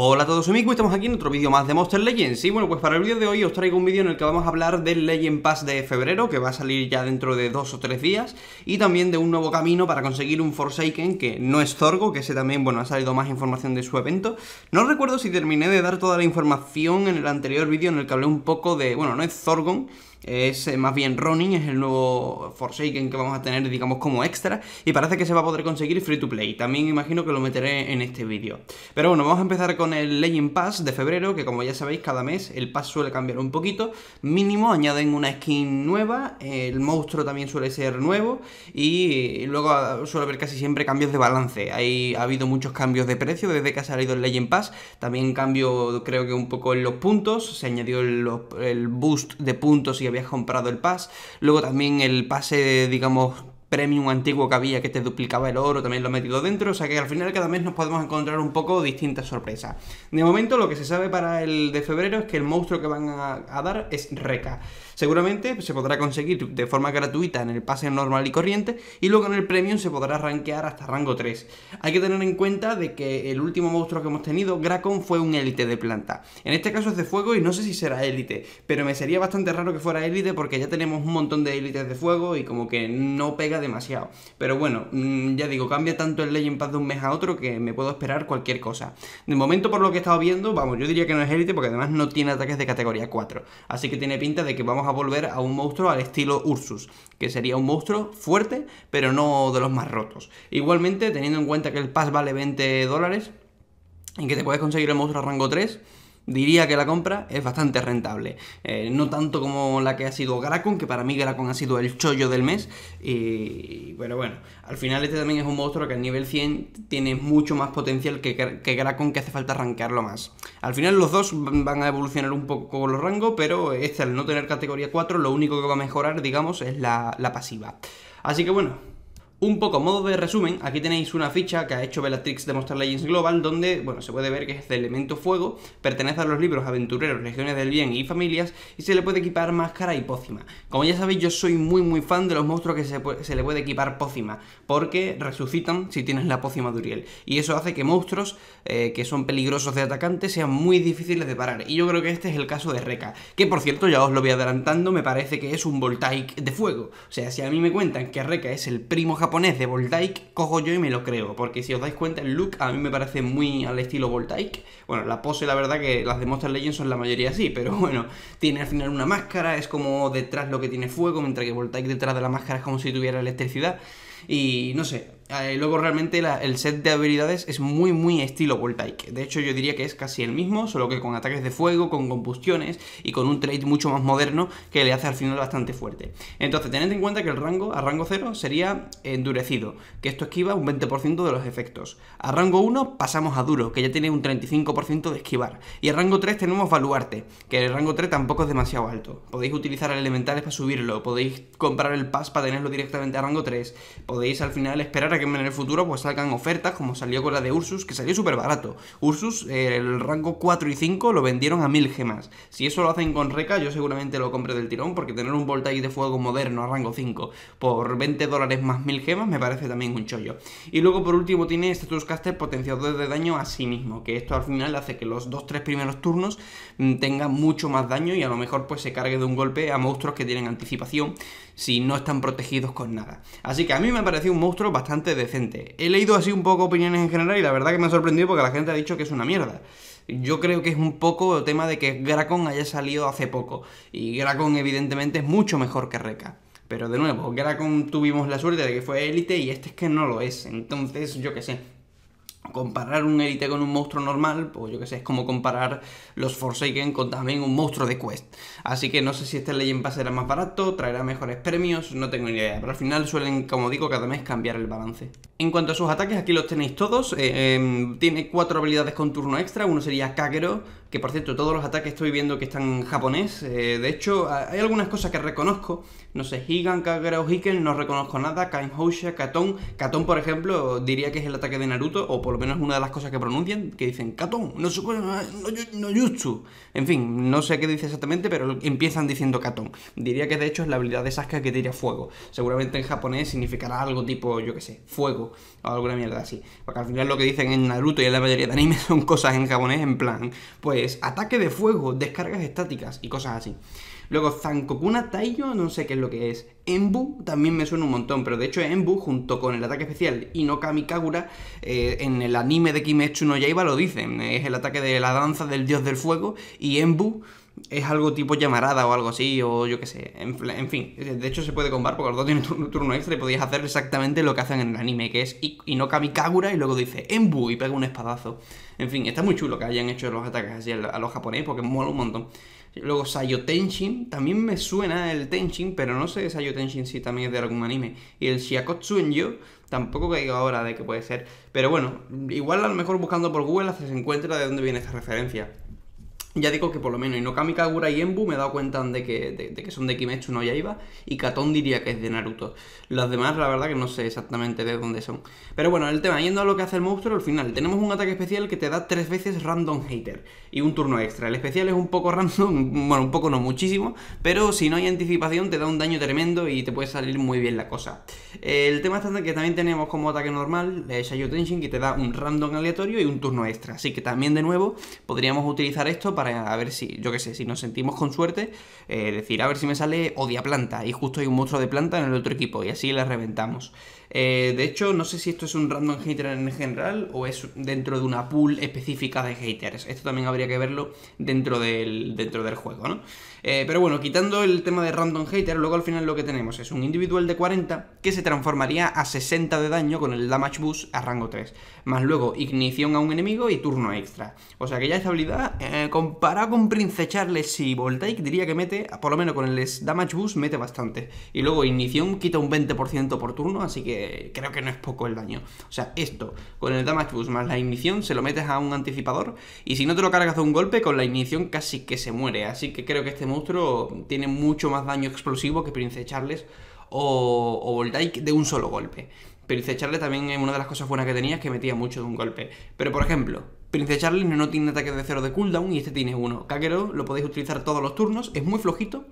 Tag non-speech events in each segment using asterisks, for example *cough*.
Hola a todos amigos, estamos aquí en otro vídeo más de Monster Legends Y bueno, pues para el vídeo de hoy os traigo un vídeo en el que vamos a hablar del Legend Pass de febrero Que va a salir ya dentro de dos o tres días Y también de un nuevo camino para conseguir un Forsaken Que no es Zorgo, que ese también, bueno, ha salido más información de su evento No recuerdo si terminé de dar toda la información en el anterior vídeo En el que hablé un poco de, bueno, no es Zorgon es eh, más bien Ronin, es el nuevo Forsaken que vamos a tener, digamos, como extra. Y parece que se va a poder conseguir free to play. También imagino que lo meteré en este vídeo. Pero bueno, vamos a empezar con el Legend Pass de febrero, que como ya sabéis, cada mes el pass suele cambiar un poquito. Mínimo, añaden una skin nueva, el monstruo también suele ser nuevo. Y luego ah, suele haber casi siempre cambios de balance. Hay, ha habido muchos cambios de precio desde que ha salido el Legend Pass. También cambio, creo que un poco en los puntos. Se añadió el, el boost de puntos y habías comprado el pass. Luego también el pase, digamos, premium antiguo que había que te duplicaba el oro, también lo he metido dentro, o sea que al final cada mes nos podemos encontrar un poco distintas sorpresas. De momento lo que se sabe para el de febrero es que el monstruo que van a, a dar es Reca. Seguramente se podrá conseguir de forma gratuita en el pase normal y corriente y luego en el premium se podrá rankear hasta rango 3. Hay que tener en cuenta de que el último monstruo que hemos tenido, Gracon, fue un élite de planta. En este caso es de fuego y no sé si será élite, pero me sería bastante raro que fuera élite porque ya tenemos un montón de élites de fuego y como que no pega demasiado. Pero bueno, mm, ya digo, cambia tanto el Legend Pass de un mes a otro que me puedo esperar cualquier cosa. De momento, por lo que he estado viendo, vamos, yo diría que no es élite porque además no tiene ataques de categoría 4. Así que tiene pinta de que vamos a a volver a un monstruo al estilo Ursus, que sería un monstruo fuerte, pero no de los más rotos. Igualmente, teniendo en cuenta que el pass vale 20 dólares, en que te puedes conseguir el monstruo a rango 3, diría que la compra es bastante rentable. Eh, no tanto como la que ha sido Gracon, que para mí Gracon ha sido el chollo del mes. Y, bueno, bueno, al final este también es un monstruo que a nivel 100 tiene mucho más potencial que, que Gracon, que hace falta rankearlo más. Al final los dos van a evolucionar un poco los rangos, pero este al no tener categoría 4, lo único que va a mejorar, digamos, es la, la pasiva. Así que bueno, un poco modo de resumen, aquí tenéis una ficha que ha hecho Bellatrix de Monster Legends Global, donde, bueno, se puede ver que es de elemento fuego, pertenece a los libros Aventureros, Legiones del Bien y Familias, y se le puede equipar máscara y pócima. Como ya sabéis, yo soy muy muy fan de los monstruos que se, le puede equipar pócima, porque resucitan si tienes la pócima de y eso hace que monstruos eh, que son peligrosos de atacante sean muy difíciles de parar, y yo creo que este es el caso de Reka, que por cierto, ya os lo voy adelantando, me parece que es un Voltaic de fuego. O sea, si a mí me cuentan que Reka es el primo japonés, japonés de Voltaic, cojo yo y me lo creo. Porque si os dais cuenta, el look a mí me parece muy al estilo Voltaic. Bueno, la pose, la verdad, que las de Monster Legends son la mayoría así, pero bueno, tiene al final una máscara, es como detrás lo que tiene fuego, mientras que Voltaic detrás de la máscara es como si tuviera electricidad. Y no sé, eh, luego realmente el set de habilidades es muy muy estilo Voltaic. De hecho yo diría que es casi el mismo, solo que con ataques de fuego, con combustiones y con un trade mucho más moderno que le hace al final bastante fuerte. Entonces tened en cuenta que el rango a rango 0 sería endurecido, que esto esquiva un 20% de los efectos. A rango 1 pasamos a duro, que ya tiene un 35% de esquivar. Y a rango 3 tenemos baluarte, que el rango 3 tampoco es demasiado alto. Podéis utilizar elementales para subirlo, podéis comprar el pass para tenerlo directamente a rango 3, podéis al final esperar a que en el futuro pues salgan ofertas, como salió con la de Ursus, que salió súper barato. Ursus, eh, el rango 4 y 5 lo vendieron a 1000 gemas. Si eso lo hacen con Reca, yo seguramente lo compré del tirón, porque tener un voltaje de fuego moderno a rango 5 por 20 dólares más 1000 gemas me parece también un chollo. Y luego por último tiene Status Caster potenciador de daño a sí mismo, que esto al final hace que los 2-3 primeros turnos mm, tengan mucho más daño y a lo mejor pues se cargue de un golpe a monstruos que tienen anticipación si no están protegidos con nada. Así que a mí me pareció un monstruo bastante decente. He leído así un poco opiniones en general y la verdad que me ha sorprendido porque la gente ha dicho que es una mierda. Yo creo que es un poco el tema de que Gracon haya salido hace poco. Y Gracon evidentemente es mucho mejor que Reca. Pero de nuevo, Gracon tuvimos la suerte de que fue élite y este es que no lo es. Entonces, yo que sé, comparar un élite con un monstruo normal, pues yo que sé, es como comparar los Forsaken con también un monstruo de quest. Así que no sé si este Legend Pass será más barato, traerá mejores premios, no tengo ni idea, pero al final suelen, como digo, cada mes cambiar el balance. En cuanto a sus ataques, aquí los tenéis todos, eh, em, tiene cuatro habilidades con turno extra, uno sería Kagero, que por cierto, todos los ataques estoy viendo que están en japonés, eh, de hecho, hay algunas cosas que reconozco, no sé, Higan, Kagero, Hiken, no reconozco nada, Kain Hosha, Katon, Katon por ejemplo, diría que es el ataque de Naruto, o por menos una de las cosas que pronuncian, que dicen Catón, no, no, yutsu En fin, no sé qué dice exactamente, pero empiezan diciendo Catón. Diría que de hecho es la habilidad de Sasuke que tira fuego. Seguramente en japonés significará algo tipo, yo que sé, fuego o alguna mierda así. Porque al final lo que dicen en Naruto y en la mayoría de animes *laughs* son cosas en japonés en plan, pues ataque de fuego, descargas estáticas y cosas así. Luego Zankokuna Taiyo, no sé qué es lo que es. enbu, también me suena un montón, pero de hecho enbu junto con el ataque especial y no Kagura eh, en en el anime de Kimetsu no Yaiba lo dicen, es el ataque de la danza del dios del fuego y Enbu es algo tipo llamarada o algo así, o yo qué sé, en, fin, de hecho se puede combar porque los dos tienen turno, turno extra y podías hacer exactamente lo que hacen en el anime, que es Inokami Kagura y luego dice Enbu y pega un espadazo. En fin, está muy chulo que hayan hecho los ataques así a los japoneses porque mola un montón. Luego Sayo Tenshin, también me suena el Tenshin, pero no sé Sayo Tenshin si también es de algún anime. Y el Shiakotsu en Tampoco que digo ahora de que puede ser. Pero bueno, igual a lo mejor buscando por Google se encuentra de dónde viene esa referencia. Ya digo que por lo menos Inokami Kagura y Embu me he dado cuenta de que, son de Kimetsu no Yaiba y Katon diría que es de Naruto. Los demás, la verdad que no sé exactamente de dónde son. Pero bueno, el tema, yendo a lo que hace el monstruo, al final tenemos un ataque especial que te da tres veces random hater y un turno extra. El especial es un poco *laughs* random, bueno, un poco no muchísimo, pero si no hay anticipación te da un daño tremendo y te puede salir muy bien la cosa. El tema está que también tenemos como ataque normal eh, Shayo Tenshin que te da un random aleatorio y un turno extra. Así que también de nuevo podríamos utilizar esto para a ver si, yo qué sé, si nos sentimos con suerte, eh, decir, a ver si me sale odia planta y justo hay un monstruo de planta en el otro equipo y así la reventamos. Eh, de hecho, no sé si esto es un random hater en general o es dentro de una pool específica de haters. Esto también habría que verlo dentro del, dentro del juego, ¿no? Eh, pero bueno, quitando el tema de Random Hater, luego al final lo que tenemos es un individual de 40 que se transformaría a 60 de daño con el Damage Boost a rango 3, más luego ignición a un enemigo y turno extra. O sea que ya esta habilidad, eh, comparado con Prince Charles y Voltaic, diría que mete, por lo menos con el Damage Boost, mete bastante. Y luego ignición quita un 20% por turno, así que creo que no es poco el daño. O sea, esto, con el Damage Boost más la ignición, se lo metes a un anticipador y si no te lo cargas de un golpe, con la ignición casi que se muere. Así que creo que este monstruo tiene mucho más daño explosivo que Prince Charles o, o Dyke de un solo golpe. Prince Charles también es una de las cosas buenas que tenía es que metía mucho de un golpe. Pero por ejemplo, Prince Charles no tiene ataque de cero de cooldown y este tiene uno. Kakero lo podéis utilizar todos los turnos, es muy flojito,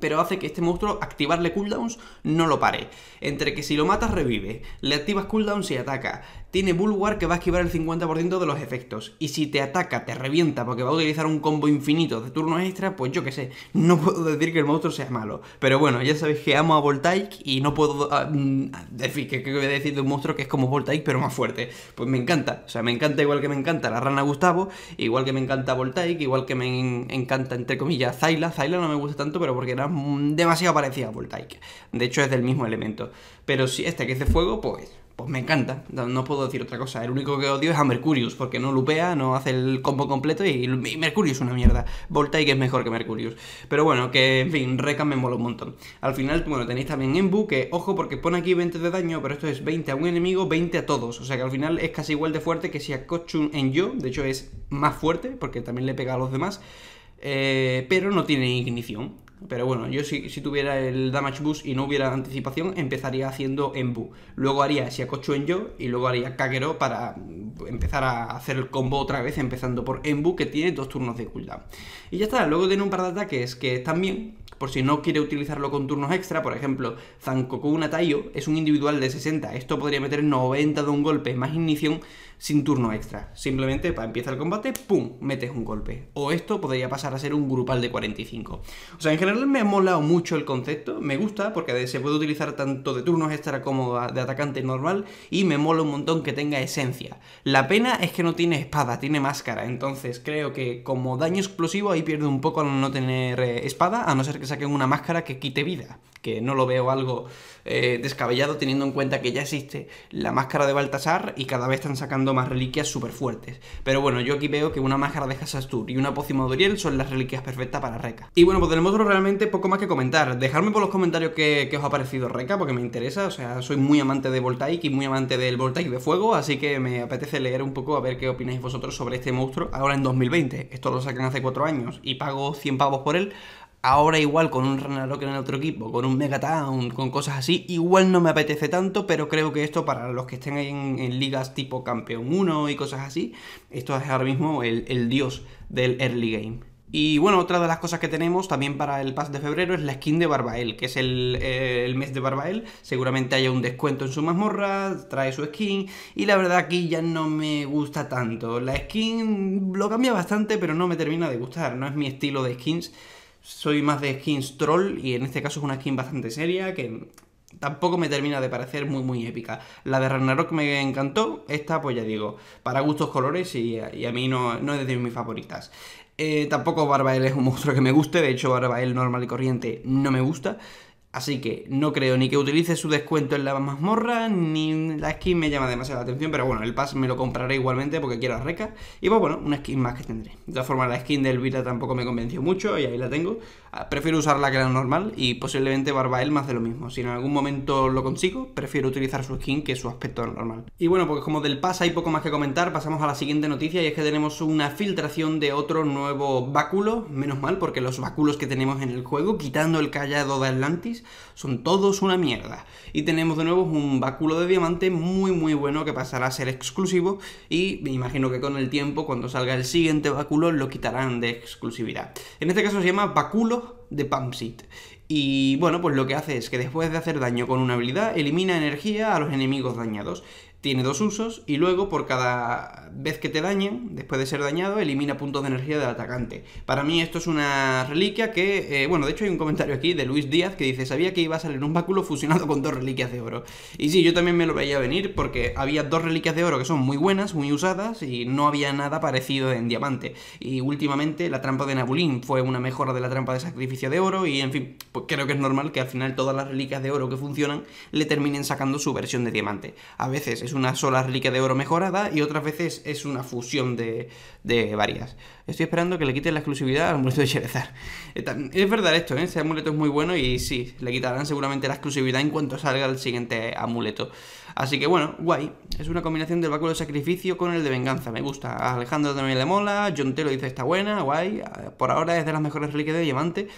pero hace que este monstruo activarle cooldowns no lo pare. Entre que si lo matas revive, le activas cooldowns y ataca. Tiene Bulwark que va a esquivar el 50% de los efectos. Y si te ataca, te revienta porque va a utilizar un combo infinito de turnos extra, pues yo que sé, no *laughs* puedo decir que el monstruo sea malo. Pero bueno, ya sabéis que amo a Voltaic y no puedo ah, mm, decir que, voy a decir de un monstruo que es como Voltaic pero más fuerte. Pues me encanta, o sea, me encanta igual que me encanta la rana Gustavo, igual que me encanta Voltaic, igual que me encanta entre comillas Zyla. Zyla no me gusta tanto, pero porque demasiado parecida a Voltaic. De hecho, es del mismo elemento. Pero si este que es de fuego, pues, pues me encanta. No, puedo decir otra cosa. El único que odio es a Mercurius, porque no lupea, no hace el combo completo y, Mercurius es una mierda. Voltaic es mejor que Mercurius. Pero bueno, que en fin, Recan me mola un montón. Al final, bueno, tenéis también Embu, que ojo porque pone aquí 20 de daño, pero esto es 20 a un enemigo, 20 a todos. O sea que al final es casi igual de fuerte que si a Kochun en yo. De hecho, es más fuerte, porque también le pega a los demás. Eh, pero no tiene ignición. Pero bueno, yo si, si tuviera el Damage Boost y no hubiera anticipación, empezaría haciendo Embu. Luego haría Siakocho en yo y luego haría Kagero para mm, empezar a hacer el combo otra vez, empezando por Embu, que tiene dos turnos de cooldown. Y ya está, luego tiene un par de ataques que también, por si no quiere utilizarlo con turnos extra, por ejemplo, Zankoku Unatayo es un individual de 60, esto podría meter 90 de un golpe más ignición, sin turno extra. Simplemente para empezar el combate, ¡pum!, metes un golpe. O esto podría pasar a ser un grupal de 45. O sea, en general me ha molado mucho el concepto, me gusta porque se puede utilizar tanto de turnos extra como de atacante normal y me mola un montón que tenga esencia. La pena es que no tiene espada, tiene máscara, entonces creo que como daño explosivo ahí pierde un poco al no tener eh, espada, a no ser que saquen una máscara que quite vida que no lo veo algo eh, descabellado teniendo en cuenta que ya existe la máscara de Baltasar y cada vez están sacando más reliquias súper fuertes. Pero bueno, yo aquí veo que una máscara de Hasastur y una Pócimo de son las reliquias perfectas para Reca. Y bueno, pues del monstruo realmente poco más que comentar. Dejadme por los comentarios qué os ha parecido Reca porque me interesa, o sea, soy muy amante de Voltaic y muy amante del Voltaic de Fuego, así que me apetece leer un poco a ver qué opináis vosotros sobre este monstruo ahora en 2020. Esto lo sacan hace cuatro años y pago 100 pavos por él, Ahora igual con un Ragnarok en otro equipo, con un Megatown, con cosas así, igual no me apetece tanto, pero creo que esto para los que estén en, en ligas tipo Campeón 1 y cosas así, esto es ahora mismo el, dios del early game. Y bueno, otra de las cosas que tenemos también para el pass de febrero es la skin de Barbael, que es el, eh, el, mes de Barbael. Seguramente haya un descuento en su mazmorra, trae su skin. Y la verdad aquí ya no me gusta tanto. La skin lo cambia bastante, pero no me termina de gustar. No es mi estilo de skins soy más de skins troll y en este caso es una skin bastante seria que tampoco me termina de parecer muy muy épica. La de Ragnarok me encantó, esta pues ya digo, para gustos colores y, a mí no, no es de mis favoritas. Eh, tampoco Barbael es un monstruo que me guste, de hecho Barbael normal y corriente no me gusta. Así que no creo ni que utilice su descuento en la mazmorra, ni la skin me llama demasiado la atención, pero bueno, el pass me lo compraré igualmente porque quiero a Reca. Y pues bueno, una skin más que tendré. De todas formas, la skin de Elvira tampoco me convenció mucho y ahí la tengo. Ah, prefiero usarla que la normal y posiblemente Barbael más de lo mismo. Si en algún momento lo consigo, prefiero utilizar su skin que su aspecto normal. Y bueno, pues como del pass hay poco más que comentar, pasamos a la siguiente noticia y es que tenemos una filtración de otro nuevo báculo. Menos mal, porque los báculos que tenemos en el juego, quitando el callado de Atlantis, son todos una mierda. Y tenemos de nuevo un báculo de diamante muy muy bueno que pasará a ser exclusivo y me imagino que con el tiempo cuando salga el siguiente báculo lo quitarán de exclusividad. En este caso se llama báculo de Pumpsit. y bueno, pues lo que hace es que después de hacer daño con una habilidad, elimina energía a los enemigos dañados tiene dos usos y luego por cada vez que te dañen, después de ser dañado, elimina puntos de energía del atacante. Para mí esto es una reliquia que, eh, bueno, de hecho hay un comentario aquí de Luis Díaz que dice, sabía que iba a salir un báculo fusionado con dos reliquias de oro. Y sí, yo también me lo veía venir porque había dos reliquias de oro que son muy buenas, muy usadas y no había nada parecido en diamante. Y últimamente la trampa de Nabulín fue una mejora de la trampa de sacrificio de oro y en fin, pues creo que es normal que al final todas las reliquias de oro que funcionan le terminen sacando su versión de diamante. A veces es una sola reliquia de oro mejorada y otras veces es una fusión de, varias. Estoy esperando que le quiten la exclusividad al amuleto de Sherezar. Eh, es verdad esto, ¿eh? ese amuleto es muy bueno y sí, le quitarán seguramente la exclusividad en cuanto salga el siguiente amuleto. Así que bueno, guay. Es una combinación del báculo de sacrificio con el de venganza. Me gusta. A Alejandro también le mola. John dice está buena, guay. Eh, por ahora es de las mejores reliquias de diamante.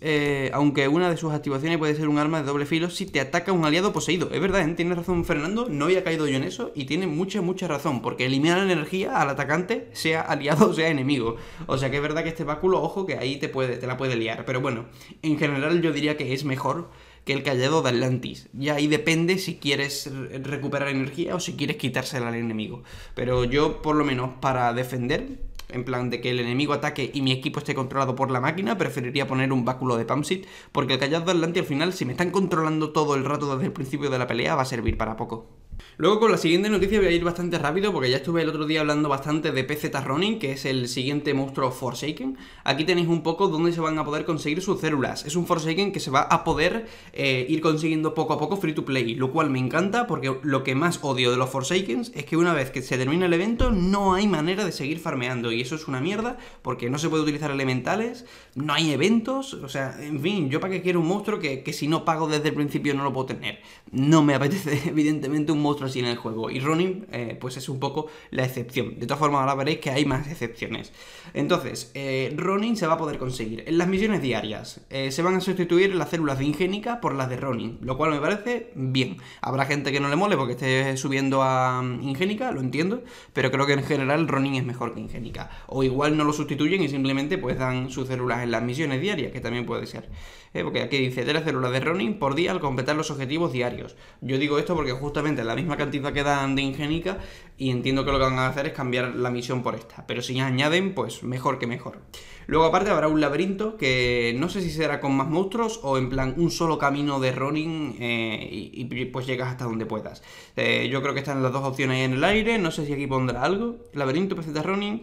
Eh, aunque una de sus activaciones puede ser un arma de doble filo si te ataca un aliado poseído. Es verdad, ¿eh? razón Fernando, no había caído yo en eso y tiene mucha, mucha razón, porque elimina la energía al atacante, sea aliado o sea enemigo. O sea que es verdad que este báculo, ojo, que ahí te, puede, te la puede liar. Pero bueno, en general yo diría que es mejor que el callado de Atlantis. Ya ahí depende si quieres recuperar energía o si quieres quitársela al enemigo. Pero yo, por lo menos, para defender, en plan de que el enemigo ataque y mi equipo esté controlado por la máquina, preferiría poner un báculo de Pamsit, porque el Callado de al final, si me están controlando todo el rato desde el principio de la pelea, va a servir para poco. Luego con la siguiente noticia voy a ir bastante rápido porque ya estuve el otro día hablando bastante de PZ Ronin, que es el siguiente monstruo Forsaken. Aquí tenéis un poco dónde se van a poder conseguir sus células. Es un Forsaken que se va a poder eh, ir consiguiendo poco a poco free to play, lo cual me encanta porque lo que más odio de los Forsakens es que una vez que se termina el evento no hay manera de seguir farmeando y eso es una mierda porque no se puede utilizar elementales, no hay eventos, o sea, en fin, yo para qué quiero un monstruo que, que si no pago desde el principio no lo puedo tener. No me apetece *laughs* evidentemente un monstruo así en el juego. Y Ronin, eh, pues es un poco la excepción. De todas formas, ahora veréis que hay más excepciones. Entonces, eh, Ronin se va a poder conseguir en las misiones diarias. Eh, se van a sustituir las células de Ingénica por las de Ronin, lo cual me parece bien. Habrá gente que no le mole porque esté subiendo a mm, Ingénica, lo entiendo, pero creo que en general Ronin es mejor que Ingénica. O igual no lo sustituyen y simplemente pues dan sus células en las misiones diarias, que también puede ser. Eh, porque aquí dice de las células de Ronin por día al completar los objetivos diarios. Yo digo esto porque justamente la misma cantidad que dan de Ingénica y entiendo que lo que van a hacer es cambiar la misión por esta. Pero si añaden, pues mejor que mejor. Luego aparte habrá un laberinto que no sé si será con más monstruos o en plan un solo camino de running eh, y, pues llegas hasta donde puedas. Eh, yo creo que están las dos opciones en el aire, no sé si aquí pondrá algo. Laberinto, PC de running...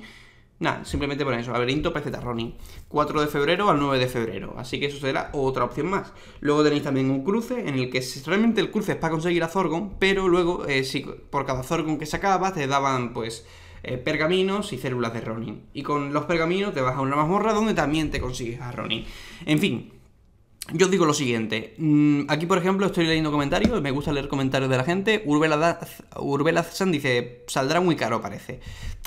Nada, simplemente por eso, laberinto PZ Ronin. 4 de febrero al 9 de febrero. Así que eso será otra opción más. Luego tenéis también un cruce en el que realmente el cruce es para conseguir a Zorgon, pero luego eh, por cada Zorgon que sacabas te daban pues eh, pergaminos y células de Ronin. Y con los pergaminos te vas a una mazmorra donde también te consigues a Ronin. En fin, yo digo lo siguiente, mm, aquí por ejemplo estoy leyendo comentarios, me gusta leer comentarios de la gente, Urbela, dice, saldrá muy caro parece.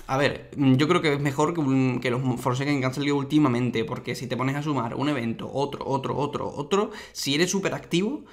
A ver, mm, yo creo que es mejor que, los Forsaken que han salido últimamente, porque si te pones a sumar un evento, otro, otro, otro, otro, si eres súper activo,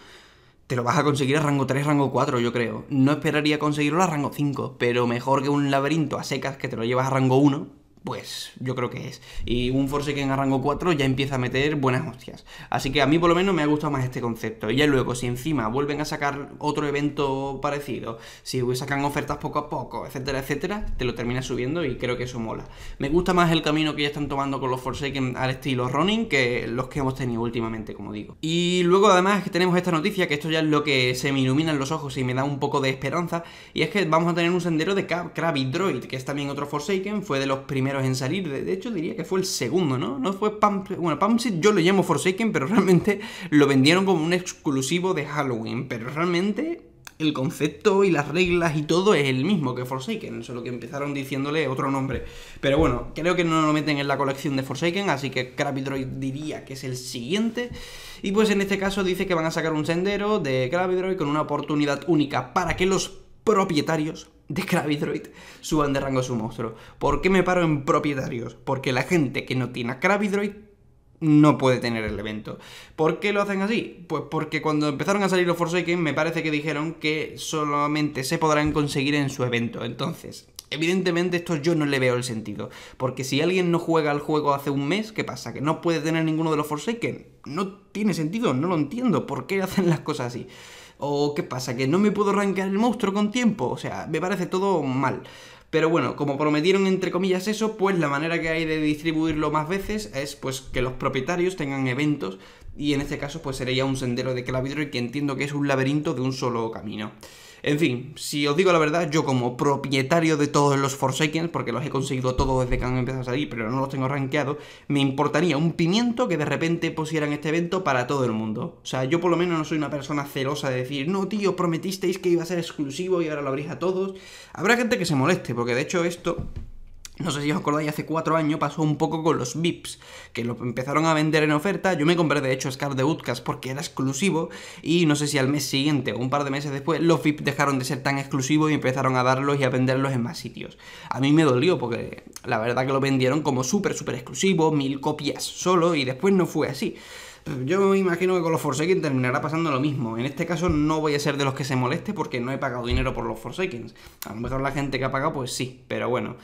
te lo vas a conseguir a rango 3, rango 4, yo creo. No esperaría conseguirlo a rango 5, pero mejor que un laberinto a secas que te lo llevas a rango 1, pues yo creo que es. Y un Forsaken a rango 4 ya empieza a meter buenas hostias. Así que a mí por lo menos me ha gustado más este concepto. Y ya luego, si encima vuelven a sacar otro evento parecido, si sacan ofertas poco a poco, etcétera, etcétera, te lo terminas subiendo y creo que eso mola. Me gusta más el camino que ya están tomando con los Forsaken al estilo running que los que hemos tenido últimamente, como digo. Y luego además que tenemos esta noticia, que esto ya es lo que se me ilumina en los ojos y me da un poco de esperanza, y es que vamos a tener un sendero de Krabby Droid, que es también otro Forsaken, fue de los primeros en salir. De hecho, diría que fue el segundo, ¿no? No fue Bueno, Pumpsit yo lo llamo Forsaken, pero realmente *laughs* lo vendieron como un exclusivo de Halloween. Pero realmente el concepto y las reglas y todo es el mismo que Forsaken, solo que empezaron diciéndole otro nombre. Pero bueno, creo que no lo meten en la colección de Forsaken, así que Crabidroid diría que es el siguiente. Y pues en este caso dice que van a sacar un sendero de Crabidroid con una oportunidad única para que los propietarios de Kravidroid suban de rango su monstruo. ¿Por qué me paro en propietarios? Porque la gente que no tiene a no puede tener el evento. ¿Por qué lo hacen así? Pues porque cuando empezaron a salir los Forsaken me parece que dijeron que solamente se podrán conseguir en su evento. Entonces, evidentemente esto yo no le veo el sentido. Porque si alguien no juega al juego hace un mes, ¿qué pasa? ¿Que no puede tener ninguno de los Forsaken? No tiene sentido, no lo entiendo. ¿Por qué hacen las cosas así? ¿O qué pasa? ¿Que no me puedo arrancar el monstruo con tiempo? O sea, me parece todo mal. Pero bueno, como prometieron entre comillas eso, pues la manera que hay de distribuirlo más veces es pues que los propietarios tengan eventos y en este caso pues sería un sendero de Clavidro y que entiendo que es un laberinto de un solo camino. En fin, si os digo la verdad, yo como propietario de todos los Forsaken, porque los he conseguido todos desde que han empezado a salir, pero no los tengo rankeados, me importaría un pimiento que de repente pusieran este evento para todo el mundo. O sea, yo por lo menos no soy una persona celosa de decir, no, tío, prometisteis que iba a ser exclusivo y ahora lo abrís a todos. Habrá gente que se moleste, porque de hecho esto no sé si os acordáis, hace cuatro años pasó un poco con los VIPs, que lo empezaron a vender en oferta. Yo me compré de hecho Scar de Utcas porque era exclusivo y no sé si al mes siguiente o un par de meses después los VIPs dejaron de ser tan exclusivos y empezaron a darlos y a venderlos en más sitios. A mí me dolió porque la verdad que lo vendieron como súper, súper exclusivo, mil copias solo y después no fue así. Yo me imagino que con los Forsaken terminará pasando lo mismo. En este caso no voy a ser de los que se moleste porque no he pagado dinero por los Forsaken. A lo mejor la gente que ha pagado pues sí, pero bueno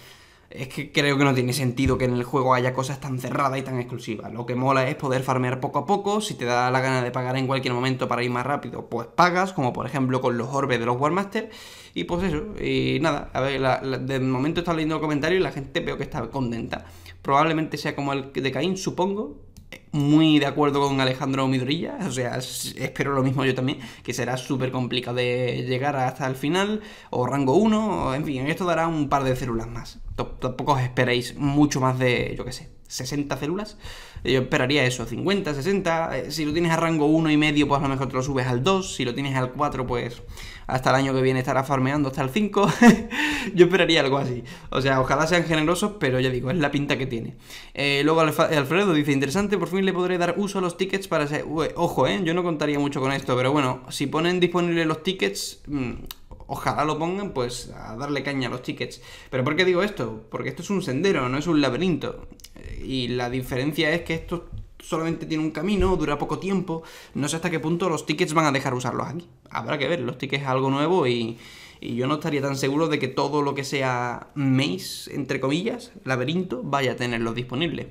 es que creo que no tiene sentido que en el juego haya cosas tan cerradas y tan exclusivas. Lo que mola es poder farmear poco a poco, si te da la gana de pagar en cualquier momento para ir más rápido, pues pagas, como por ejemplo con los orbes de los Warmaster, y pues eso, y nada, a ver, de momento está leyendo comentarios y la gente veo que está contenta. Probablemente sea como el de Caín, supongo, muy de acuerdo con Alejandro Midorilla, o sea, espero lo mismo yo también, que será súper complicado de llegar hasta el final, o rango 1, en fin, esto dará un par de células más. Tampoco os esperéis mucho más de, yo qué sé, 60 células. Yo esperaría eso, 50, 60. Eh, si lo tienes a rango 1 y medio, pues a lo mejor te lo subes al 2. Si lo tienes al 4, pues hasta el año que viene estará farmeando hasta el 5. *laughs* Yo esperaría algo así. O sea, ojalá sean generosos, pero ya digo, es la pinta que tiene. Eh, luego Alfredo dice, interesante, por fin le podré dar uso a los tickets para ese... ojo, ¿eh? Yo no contaría mucho con esto, pero bueno, si ponen disponibles los tickets... Mm, Ojalá lo pongan, pues, a darle caña a los tickets. Pero ¿por qué digo esto? Porque esto es un sendero, no es un laberinto. Y la diferencia es que esto solamente tiene un camino, dura poco tiempo. No sé hasta qué punto los tickets van a dejar usarlos aquí. Habrá que ver, los tickets es algo nuevo y, yo no estaría tan seguro de que todo lo que sea maze, entre comillas, laberinto, vaya a tenerlos disponibles.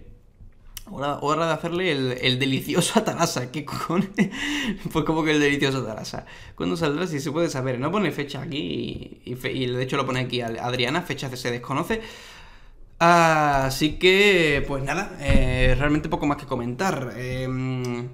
Hora, hora, de hacerle el, delicioso Atalasa. ¿Qué cojones? *laughs* pues como que el delicioso Atalasa. ¿Cuándo saldrá? Si se puede saber. No pone fecha aquí. Y, de hecho lo pone aquí Adriana. Fecha que se desconoce. Así que, pues nada. Eh, realmente poco más que comentar. Em,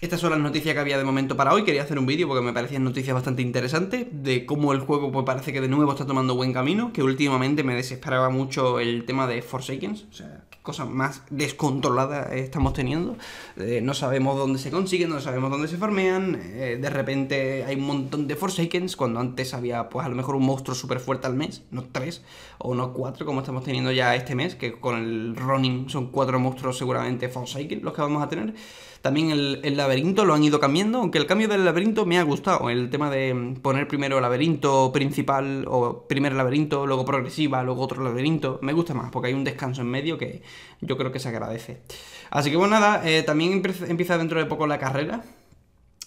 estas son las noticias que había de momento para hoy. Quería hacer un vídeo porque me parecían noticias bastante interesantes de cómo el juego pues, parece que de nuevo está tomando buen camino, que últimamente me desesperaba mucho el tema de Forsakens. O sea, Cosa más descontrolada estamos teniendo. Eh, no sabemos dónde se consiguen, no sabemos dónde se farmean. Eh, de repente hay un montón de Forsakens, cuando antes había pues a lo mejor un monstruo súper fuerte al mes, no tres o no cuatro como estamos teniendo ya este mes, que con el running son cuatro monstruos seguramente Forsaken los que vamos a tener. También el, laberinto lo han ido cambiando, aunque el cambio del laberinto me ha gustado. El tema de poner primero laberinto principal o primer laberinto, luego progresiva, luego otro laberinto, me gusta más porque hay un descanso en medio que yo creo que se agradece. Así que bueno, pues nada, eh, también empieza dentro de poco la carrera,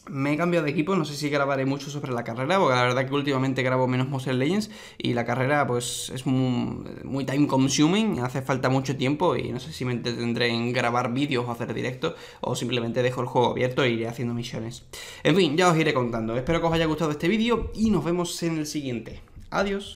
me he cambiado de equipo, no sé si grabaré mucho sobre la carrera, porque la verdad que últimamente grabo menos Monster Legends y la carrera pues es muy, time consuming, hace falta mucho tiempo y no sé si me tendré en grabar vídeos o hacer directo o simplemente dejo el juego abierto e iré haciendo misiones. En fin, ya os iré contando. Espero que os haya gustado este vídeo y nos vemos en el siguiente. Adiós.